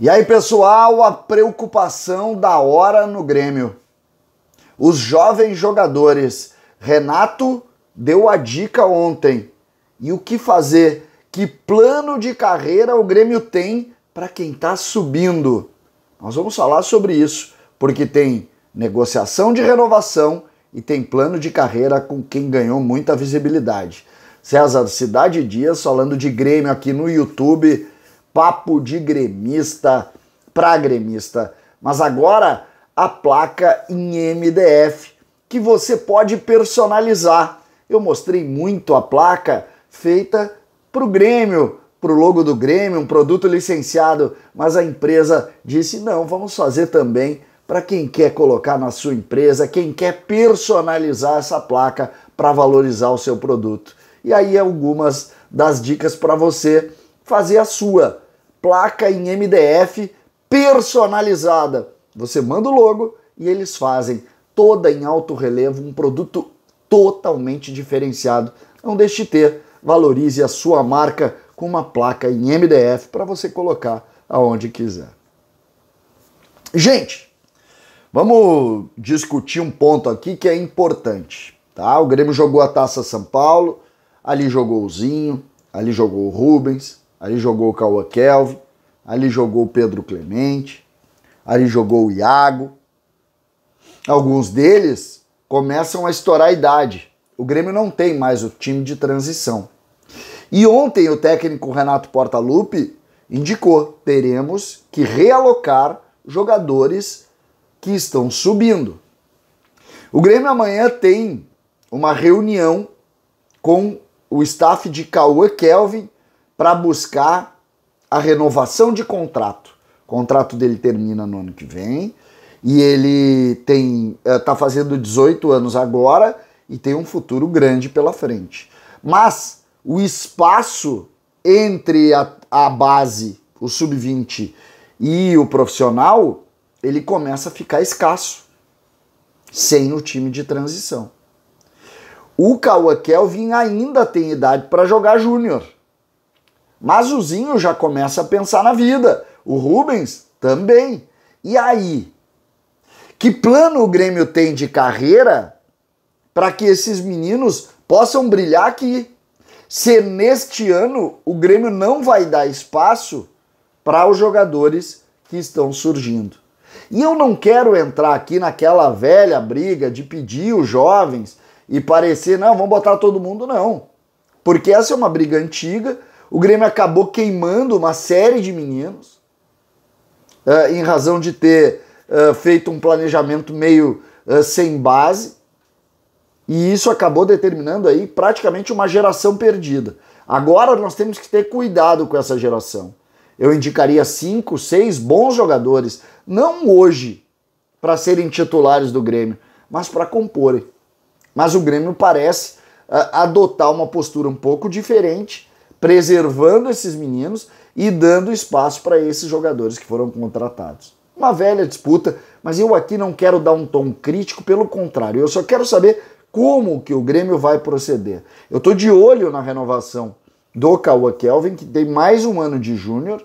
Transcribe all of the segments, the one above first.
E aí, pessoal, a preocupação da hora no Grêmio. Os jovens jogadores. Renato deu a dica ontem. E o que fazer? Que plano de carreira o Grêmio tem para quem está subindo? Nós vamos falar sobre isso, porque tem negociação de renovação e tem plano de carreira com quem ganhou muita visibilidade. César Cidade Dias falando de Grêmio aqui no YouTube papo de gremista para gremista. Mas agora a placa em MDF que você pode personalizar. Eu mostrei muito a placa feita para o Grêmio, para o logo do Grêmio, um produto licenciado, mas a empresa disse: não, vamos fazer também para quem quer colocar na sua empresa, quem quer personalizar essa placa para valorizar o seu produto. E aí, algumas das dicas para você fazer a sua placa em MDF personalizada. Você manda o logo e eles fazem toda em alto relevo, um produto totalmente diferenciado. Não deixe de ter, valorize a sua marca com uma placa em MDF para você colocar aonde quiser. Gente, vamos discutir um ponto aqui que é importante, tá? O Grêmio jogou a Taça São Paulo, ali jogou o Zinho, ali jogou o Rubens, ali jogou o Cauã Kelvin, ali jogou o Pedro Clemente, ali jogou o Iago. Alguns deles começam a estourar a idade. O Grêmio não tem mais o time de transição. E ontem o técnico Renato Portaluppi indicou: teremos que realocar jogadores que estão subindo. O Grêmio amanhã tem uma reunião com o staff de Cauã Kelvin para buscar a renovação de contrato. O contrato dele termina no ano que vem e ele tem está eh, fazendo 18 anos agora e tem um futuro grande pela frente. Mas o espaço entre a, a base, o sub-20 e o profissional, ele começa a ficar escasso sem o time de transição. O Kawakelvin Kelvin ainda tem idade para jogar júnior. Mas o Zinho já começa a pensar na vida, o Rubens também. E aí? Que plano o Grêmio tem de carreira para que esses meninos possam brilhar aqui? Se neste ano o Grêmio não vai dar espaço para os jogadores que estão surgindo. E eu não quero entrar aqui naquela velha briga de pedir os jovens e parecer, não, vamos botar todo mundo, não. Porque essa é uma briga antiga o Grêmio acabou queimando uma série de meninos uh, em razão de ter uh, feito um planejamento meio uh, sem base. E isso acabou determinando aí praticamente uma geração perdida. Agora nós temos que ter cuidado com essa geração. Eu indicaria cinco, seis bons jogadores, não hoje para serem titulares do Grêmio, mas para comporem. Mas o Grêmio parece adotar uma postura um pouco diferente preservando esses meninos e dando espaço para esses jogadores que foram contratados. Uma velha disputa, mas eu aqui não quero dar um tom crítico, pelo contrário, eu só quero saber como que o Grêmio vai proceder. Eu estou de olho na renovação do Cauã Kelvin, que tem mais um ano de júnior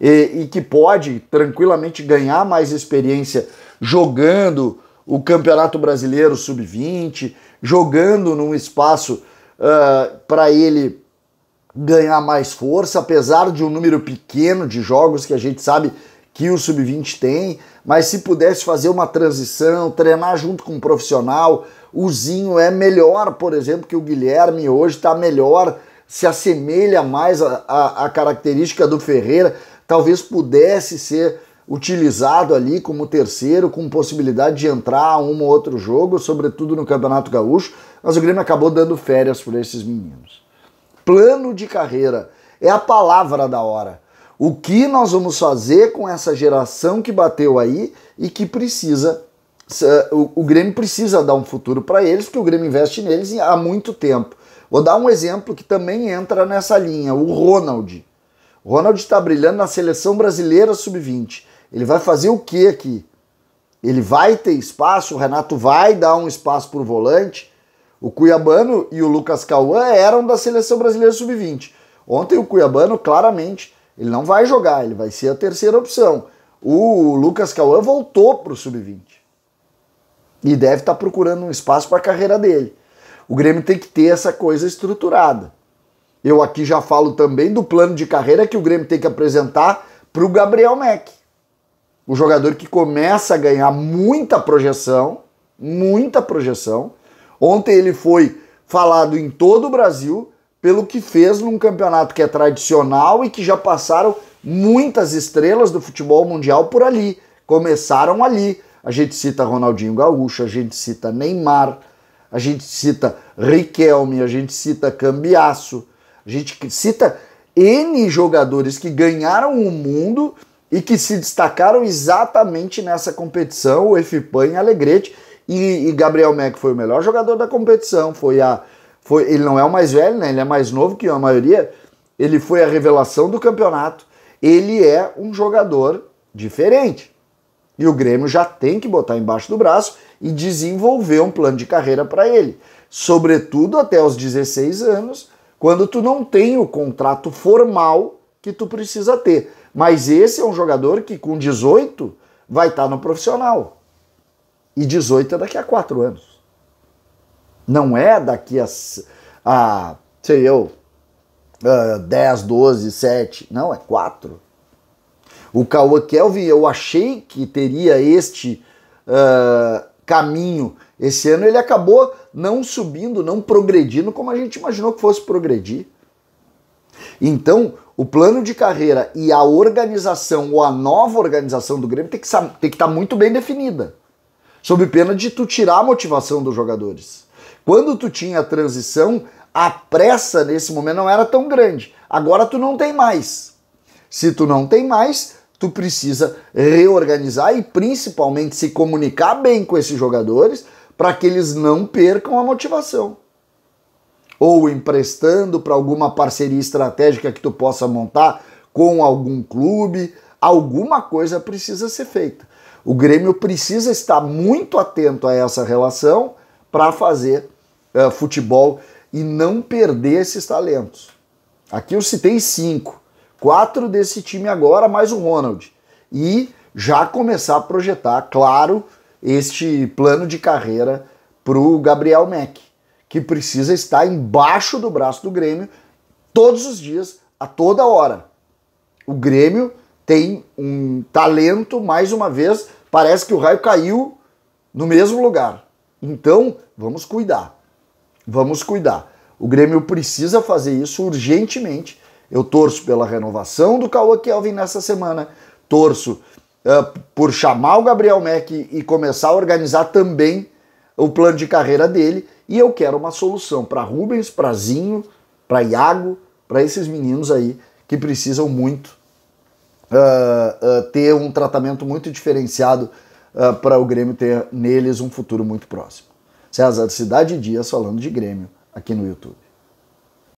e, e que pode tranquilamente ganhar mais experiência jogando o Campeonato Brasileiro Sub-20, jogando num espaço uh, ah, para ele ganhar mais força, apesar de um número pequeno de jogos que a gente sabe que o sub-20 tem, mas se pudesse fazer uma transição, treinar junto com um profissional, o Zinho é melhor, por exemplo, que o Guilherme hoje está melhor, se assemelha mais à, a característica do Ferreira, talvez pudesse ser utilizado ali como terceiro, com possibilidade de entrar um ou outro jogo, sobretudo no Campeonato Gaúcho, mas o Grêmio acabou dando férias para esses meninos plano de carreira. É a palavra da hora. O que nós vamos fazer com essa geração que bateu aí e que precisa. Eh, o Grêmio precisa dar um futuro para eles, porque o Grêmio investe neles há muito tempo. Vou dar um exemplo que também entra nessa linha: o Ronald. O Ronald está brilhando na seleção brasileira sub-20. Ele vai fazer o que aqui? Ele vai ter espaço, o Renato vai dar um espaço para o volante. O Cuiabano e o Lucas Cauã eram da seleção brasileira sub-20. Ontem o Cuiabano, claramente, ele não vai jogar, ele vai ser a terceira opção. O Lucas Cauã voltou para o sub-20. E deve estar tá procurando um espaço para a carreira dele. O Grêmio tem que ter essa coisa estruturada. Eu aqui já falo também do plano de carreira que o Grêmio tem que apresentar para o Gabriel Mack. O jogador que começa a ganhar muita projeção, muita projeção, Ontem ele foi falado em todo o Brasil pelo que fez num campeonato que é tradicional e que já passaram muitas estrelas do futebol mundial por ali. Começaram ali. A gente cita Ronaldinho Gaúcho, a gente cita Neymar, a gente cita Riquelme, a gente cita Cambiaço, a gente cita N jogadores que ganharam o mundo e que se destacaram exatamente nessa competição, o Efipan e Alegrete, e, e Gabriel Mack foi o melhor jogador da competição. Foi a, foi, ele não é o mais velho, né? Ele é mais novo que a maioria. Ele foi a revelação do campeonato. Ele é um jogador diferente. E o Grêmio já tem que botar embaixo do braço e desenvolver um plano de carreira para ele. Sobretudo até os 16 anos, quando tu não tem o contrato formal que tu precisa ter. Mas esse é um jogador que com 18 vai estar tá no profissional. E 18 é daqui a quatro anos. Não é daqui a, a sei eu, uh, 10, 12, 7. Não, é quatro. O Cauã Kelvin, eu achei que teria este uh, caminho. Esse ano ele acabou não subindo, não progredindo como a gente imaginou que fosse progredir. Então, o plano de carreira e a organização ou a nova organização do Grêmio tem que estar tá muito bem definida sob pena de tu tirar a motivação dos jogadores. Quando tu tinha a transição, a pressa nesse momento não era tão grande. Agora tu não tem mais. Se tu não tem mais, tu precisa reorganizar e principalmente se comunicar bem com esses jogadores para que eles não percam a motivação. Ou emprestando para alguma parceria estratégica que tu possa montar com algum clube, alguma coisa precisa ser feita. O Grêmio precisa estar muito atento a essa relação para fazer uh, futebol e não perder esses talentos. Aqui eu citei cinco, quatro desse time agora, mais o Ronald. E já começar a projetar, claro, este plano de carreira para o Gabriel Mack, que precisa estar embaixo do braço do Grêmio todos os dias, a toda hora. O Grêmio tem um talento, mais uma vez, parece que o raio caiu no mesmo lugar. Então, vamos cuidar. Vamos cuidar. O Grêmio precisa fazer isso urgentemente. Eu torço pela renovação do Cauã Kelvin nessa semana, torço uh, por chamar o Gabriel Mack e começar a organizar também o plano de carreira dele. E eu quero uma solução para Rubens, para Zinho, para Iago, para esses meninos aí que precisam muito uh, uh, ter um tratamento muito diferenciado uh, ah, para o Grêmio ter neles um futuro muito próximo. César Cidade Dias falando de Grêmio aqui no YouTube.